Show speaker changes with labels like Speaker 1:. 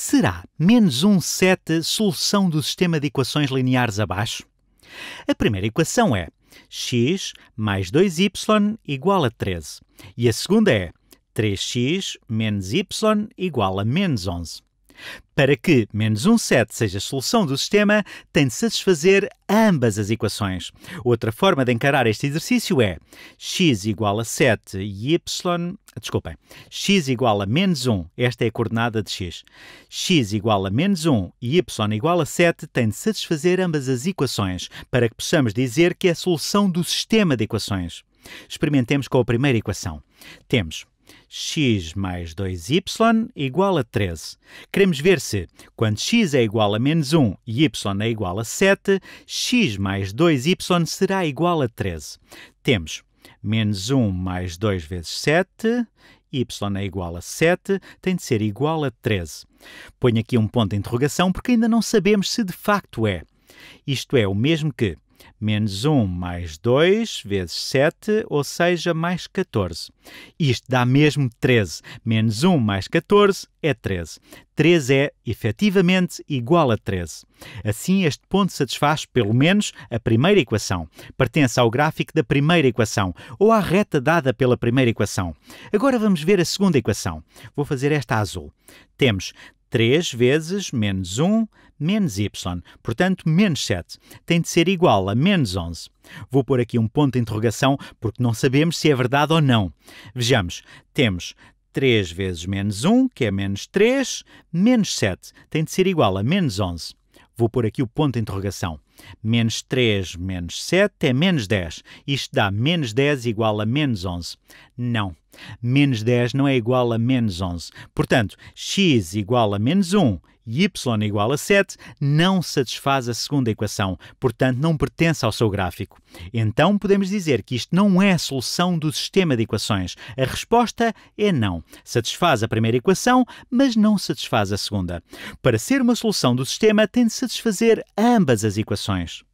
Speaker 1: Será menos 1 seta solução do sistema de equações lineares abaixo? A primeira equação é x mais 2y igual a 13. E a segunda é 3x menos y igual a menos 11. Para que menos um 7 seja a solução do sistema, tem de satisfazer ambas as equações. Outra forma de encarar este exercício é x igual a 7 e y... Desculpem. x igual a menos 1. Esta é a coordenada de x. x igual a menos 1 e y igual a 7 tem de satisfazer ambas as equações, para que possamos dizer que é a solução do sistema de equações. Experimentemos com a primeira equação. Temos x mais 2y igual a 13. Queremos ver se, quando x é igual a menos 1 e y é igual a 7, x mais 2y será igual a 13. Temos menos 1 mais 2 vezes 7 y é igual a 7, tem de ser igual a 13. Ponho aqui um ponto de interrogação porque ainda não sabemos se de facto é. Isto é o mesmo que menos 1 mais 2 vezes 7, ou seja, mais 14. Isto dá mesmo 13. Menos 1 mais 14 é 13. 13 é efetivamente igual a 13. Assim, este ponto satisfaz, pelo menos, a primeira equação. Pertence ao gráfico da primeira equação, ou à reta dada pela primeira equação. Agora vamos ver a segunda equação. Vou fazer esta azul. Temos 3 vezes menos 1 menos y, portanto, menos 7, tem de ser igual a menos 11. Vou pôr aqui um ponto de interrogação porque não sabemos se é verdade ou não. Vejamos, temos 3 vezes menos 1, que é menos 3, menos 7, tem de ser igual a menos 11. Vou pôr aqui o ponto de interrogação. Menos 3 menos 7 é menos 10. Isto dá menos 10 igual a menos 11. Não. Menos 10 não é igual a menos 11. Portanto, x igual a menos 1 y igual a 7 não satisfaz a segunda equação, portanto não pertence ao seu gráfico. Então podemos dizer que isto não é a solução do sistema de equações. A resposta é não. Satisfaz a primeira equação, mas não satisfaz a segunda. Para ser uma solução do sistema, tem de satisfazer ambas as equações.